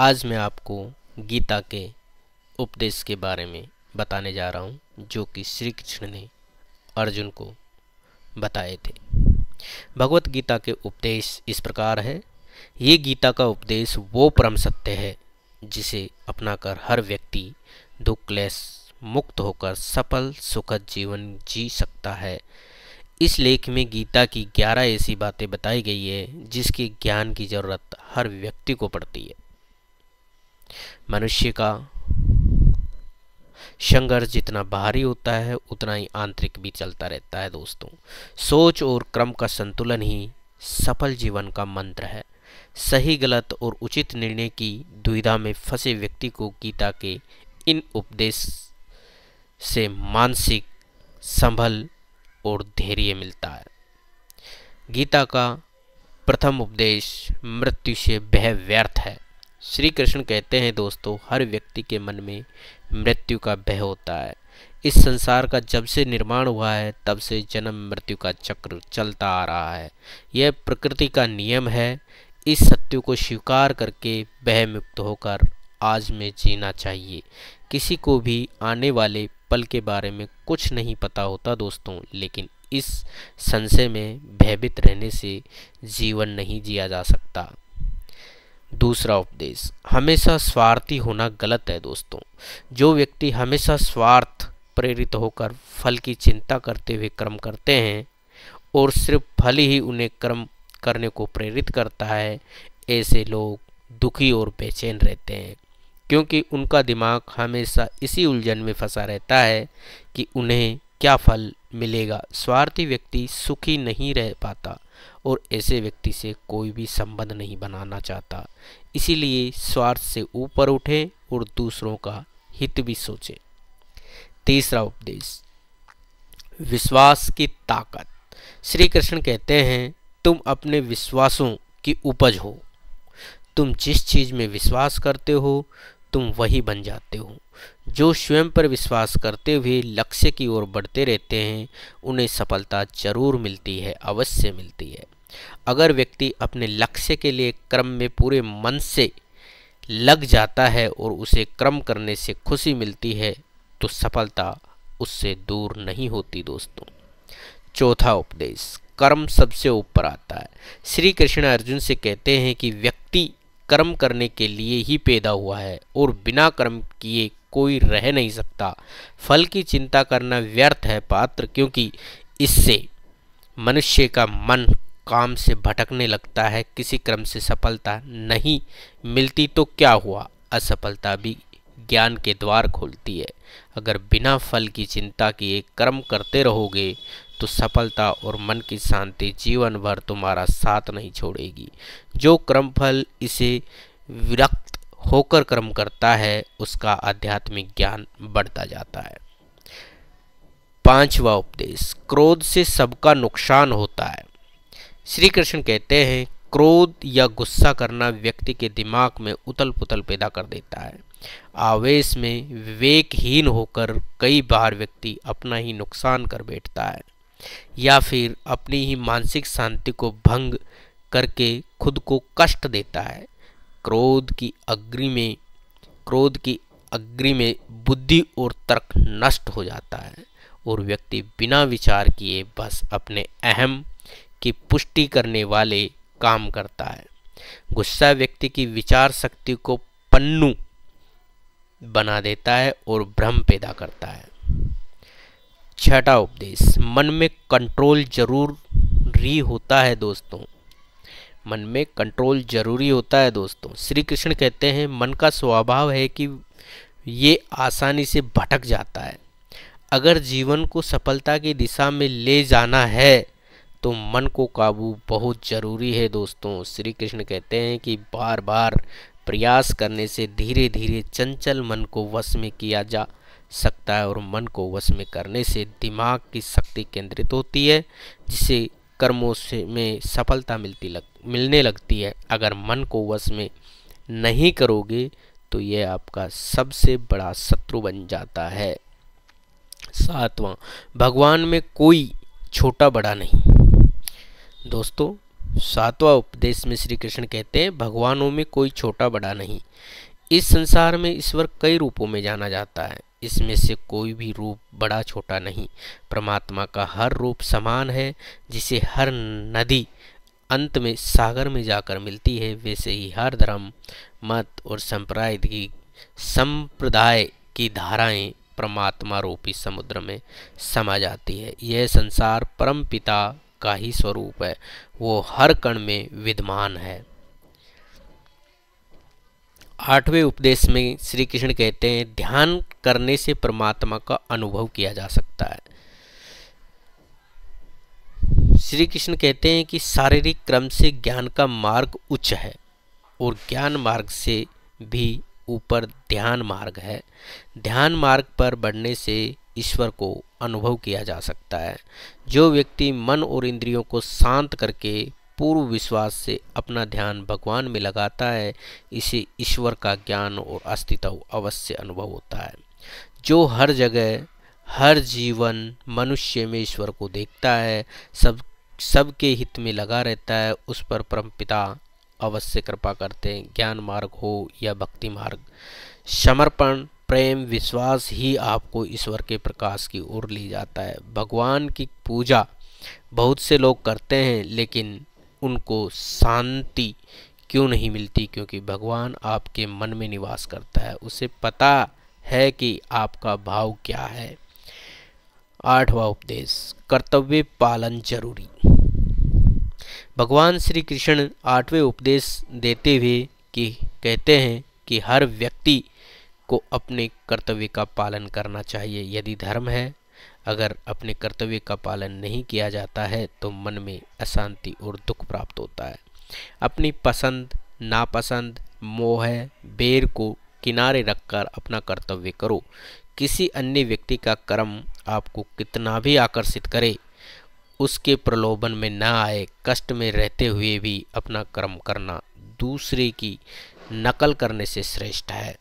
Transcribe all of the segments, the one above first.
आज मैं आपको गीता के उपदेश के बारे में बताने जा रहा हूँ जो कि श्री कृष्ण ने अर्जुन को बताए थे भगवत गीता के उपदेश इस प्रकार है ये गीता का उपदेश वो परम सत्य है जिसे अपनाकर हर व्यक्ति दुख क्लेश मुक्त होकर सफल सुखद जीवन जी सकता है इस लेख में गीता की ग्यारह ऐसी बातें बताई गई है जिसके ज्ञान की ज़रूरत हर व्यक्ति को पड़ती है मनुष्य का संघर्ष जितना बाहरी होता है उतना ही आंतरिक भी चलता रहता है दोस्तों सोच और क्रम का संतुलन ही सफल जीवन का मंत्र है सही गलत और उचित निर्णय की दुविधा में फंसे व्यक्ति को गीता के इन उपदेश से मानसिक संभल और धैर्य मिलता है गीता का प्रथम उपदेश मृत्यु से भय व्यर्थ है श्री कृष्ण कहते हैं दोस्तों हर व्यक्ति के मन में मृत्यु का भय होता है इस संसार का जब से निर्माण हुआ है तब से जन्म मृत्यु का चक्र चलता आ रहा है यह प्रकृति का नियम है इस सत्य को स्वीकार करके भयमुक्त होकर आज में जीना चाहिए किसी को भी आने वाले पल के बारे में कुछ नहीं पता होता दोस्तों लेकिन इस संशय में भयभीत रहने से जीवन नहीं जिया जा सकता दूसरा उपदेश हमेशा स्वार्थी होना गलत है दोस्तों जो व्यक्ति हमेशा स्वार्थ प्रेरित होकर फल की चिंता करते हुए कर्म करते हैं और सिर्फ फल ही उन्हें कर्म करने को प्रेरित करता है ऐसे लोग दुखी और बेचैन रहते हैं क्योंकि उनका दिमाग हमेशा इसी उलझन में फंसा रहता है कि उन्हें क्या फल मिलेगा स्वार्थी व्यक्ति सुखी नहीं रह पाता और ऐसे व्यक्ति से कोई भी संबंध नहीं बनाना चाहता इसीलिए स्वार्थ से ऊपर उठें और दूसरों का हित भी सोचें तीसरा उपदेश विश्वास की ताकत श्री कृष्ण कहते हैं तुम अपने विश्वासों की उपज हो तुम जिस चीज़ में विश्वास करते हो तुम वही बन जाते हो जो स्वयं पर विश्वास करते हुए लक्ष्य की ओर बढ़ते रहते हैं उन्हें सफलता जरूर मिलती है अवश्य मिलती है अगर व्यक्ति अपने लक्ष्य के लिए क्रम में पूरे मन से लग जाता है और उसे क्रम करने से खुशी मिलती है तो सफलता उससे दूर नहीं होती दोस्तों चौथा उपदेश कर्म सबसे ऊपर आता है श्री कृष्ण अर्जुन से कहते हैं कि व्यक्ति कर्म करने के लिए ही पैदा हुआ है और बिना कर्म किए कोई रह नहीं सकता फल की चिंता करना व्यर्थ है पात्र क्योंकि इससे मनुष्य का मन काम से भटकने लगता है किसी क्रम से सफलता नहीं मिलती तो क्या हुआ असफलता भी ज्ञान के द्वार खोलती है अगर बिना फल की चिंता किए कर्म करते रहोगे तो सफलता और मन की शांति जीवन भर तुम्हारा साथ नहीं छोड़ेगी जो कर्म फल इसे विरक्त होकर कर्म करता है उसका आध्यात्मिक ज्ञान बढ़ता जाता है पांचवा उपदेश क्रोध से सबका नुकसान होता है श्री कृष्ण कहते हैं क्रोध या गुस्सा करना व्यक्ति के दिमाग में उतल पुतल पैदा कर देता है आवेश में विवेकहीन होकर कई बार व्यक्ति अपना ही नुकसान कर बैठता है या फिर अपनी ही मानसिक शांति को भंग करके खुद को कष्ट देता है क्रोध की अग्नि में क्रोध की अग्नि में बुद्धि और तर्क नष्ट हो जाता है और व्यक्ति बिना विचार किए बस अपने अहम की पुष्टि करने वाले काम करता है गुस्सा व्यक्ति की विचार शक्ति को पन्नू बना देता है और भ्रम पैदा करता है छठा उपदेश मन में कंट्रोल जरूर ही होता है दोस्तों मन में कंट्रोल जरूरी होता है दोस्तों श्री कृष्ण कहते हैं मन का स्वभाव है कि ये आसानी से भटक जाता है अगर जीवन को सफलता की दिशा में ले जाना है तो मन को काबू बहुत ज़रूरी है दोस्तों श्री कृष्ण कहते हैं कि बार बार प्रयास करने से धीरे धीरे चंचल मन को वश में किया जा सकता है और मन को वश में करने से दिमाग की शक्ति केंद्रित होती है जिसे कर्मों से में सफलता मिलती लग मिलने लगती है अगर मन को वश में नहीं करोगे तो यह आपका सबसे बड़ा शत्रु बन जाता है सातवां भगवान में कोई छोटा बड़ा नहीं दोस्तों सातवां उपदेश में श्री कृष्ण कहते हैं भगवानों में कोई छोटा बड़ा नहीं इस संसार में ईश्वर कई रूपों में जाना जाता है इसमें से कोई भी रूप बड़ा छोटा नहीं परमात्मा का हर रूप समान है जिसे हर नदी अंत में सागर में जाकर मिलती है वैसे ही हर धर्म मत और संप्रदाय की संप्रदाय की धाराएं परमात्मा रूपी समुद्र में समा जाती है यह संसार परम पिता का ही स्वरूप है वो हर कण में विद्यमान है आठवें उपदेश में श्री कृष्ण कहते हैं ध्यान करने से परमात्मा का अनुभव किया जा सकता है श्री कृष्ण कहते हैं कि शारीरिक क्रम से ज्ञान का मार्ग उच्च है और ज्ञान मार्ग से भी ऊपर ध्यान मार्ग है ध्यान मार्ग पर बढ़ने से ईश्वर को अनुभव किया जा सकता है जो व्यक्ति मन और इंद्रियों को शांत करके पूर्व विश्वास से अपना ध्यान भगवान में लगाता है इसे ईश्वर का ज्ञान और अस्तित्व अवश्य अनुभव होता है जो हर जगह हर जीवन मनुष्य में ईश्वर को देखता है सब सबके हित में लगा रहता है उस पर परमपिता अवश्य कृपा करते हैं ज्ञान मार्ग हो या भक्ति मार्ग समर्पण प्रेम विश्वास ही आपको ईश्वर के प्रकाश की ओर ले जाता है भगवान की पूजा बहुत से लोग करते हैं लेकिन उनको शांति क्यों नहीं मिलती क्योंकि भगवान आपके मन में निवास करता है उसे पता है कि आपका भाव क्या है आठवां उपदेश कर्तव्य पालन जरूरी भगवान श्री कृष्ण आठवें उपदेश देते हुए कि कहते हैं कि हर व्यक्ति को अपने कर्तव्य का पालन करना चाहिए यदि धर्म है अगर अपने कर्तव्य का पालन नहीं किया जाता है तो मन में अशांति और दुख प्राप्त होता है अपनी पसंद नापसंद मोह बेर को किनारे रखकर अपना कर्तव्य करो किसी अन्य व्यक्ति का कर्म आपको कितना भी आकर्षित करे उसके प्रलोभन में ना आए कष्ट में रहते हुए भी अपना कर्म करना दूसरे की नकल करने से श्रेष्ठ है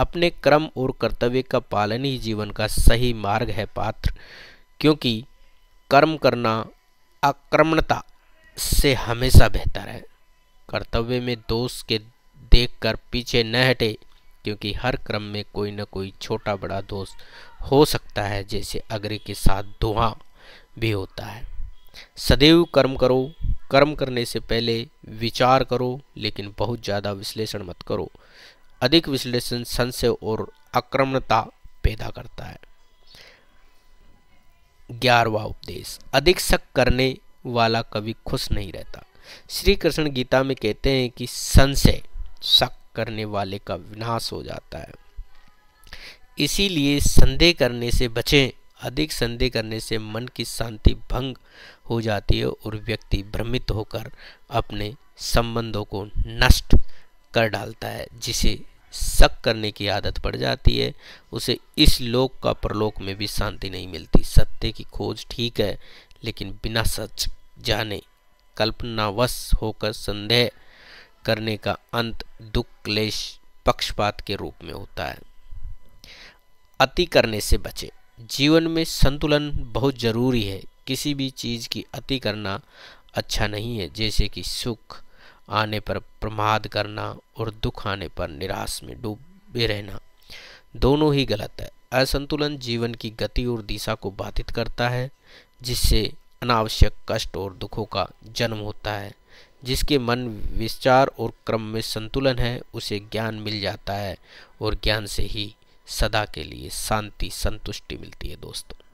अपने कर्म और कर्तव्य का पालन ही जीवन का सही मार्ग है पात्र क्योंकि कर्म करना आक्रमणता से हमेशा बेहतर है कर्तव्य में दोष के देखकर पीछे न हटे क्योंकि हर क्रम में कोई न कोई छोटा बड़ा दोष हो सकता है जैसे अग्रे के साथ धुआं भी होता है सदैव कर्म करो कर्म करने से पहले विचार करो लेकिन बहुत ज़्यादा विश्लेषण मत करो अधिक विश्लेषण संशय और आक्रमणता पैदा करता है ग्यारहवा उपदेश अधिक शक करने वाला कभी खुश नहीं रहता श्री कृष्ण गीता में कहते हैं कि संशय शक करने वाले का विनाश हो जाता है इसीलिए संदेह करने से बचें अधिक संदेह करने से मन की शांति भंग हो जाती है और व्यक्ति भ्रमित होकर अपने संबंधों को नष्ट कर डालता है जिसे शक करने की आदत पड़ जाती है उसे इस लोक का परलोक में भी शांति नहीं मिलती सत्य की खोज ठीक है लेकिन बिना सच जाने कल्पनावश होकर संदेह करने का अंत दुख क्लेश पक्षपात के रूप में होता है अति करने से बचें जीवन में संतुलन बहुत ज़रूरी है किसी भी चीज़ की अति करना अच्छा नहीं है जैसे कि सुख आने पर प्रमाद करना और दुख आने पर निराश में डूबे रहना दोनों ही गलत है असंतुलन जीवन की गति और दिशा को बाधित करता है जिससे अनावश्यक कष्ट और दुखों का जन्म होता है जिसके मन विचार और क्रम में संतुलन है उसे ज्ञान मिल जाता है और ज्ञान से ही सदा के लिए शांति संतुष्टि मिलती है दोस्तों